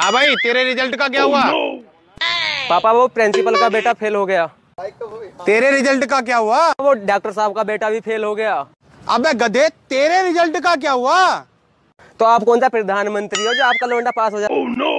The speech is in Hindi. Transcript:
हाँ भाई तेरे रिजल्ट का क्या oh, हुआ पापा वो प्रिंसिपल का बेटा फेल हो गया तेरे रिजल्ट का क्या हुआ वो डॉक्टर साहब का बेटा भी फेल हो गया अबे गधे तेरे रिजल्ट का क्या हुआ तो आप कौन सा प्रधानमंत्री हो जो आपका लोंडा पास हो जाए oh, no.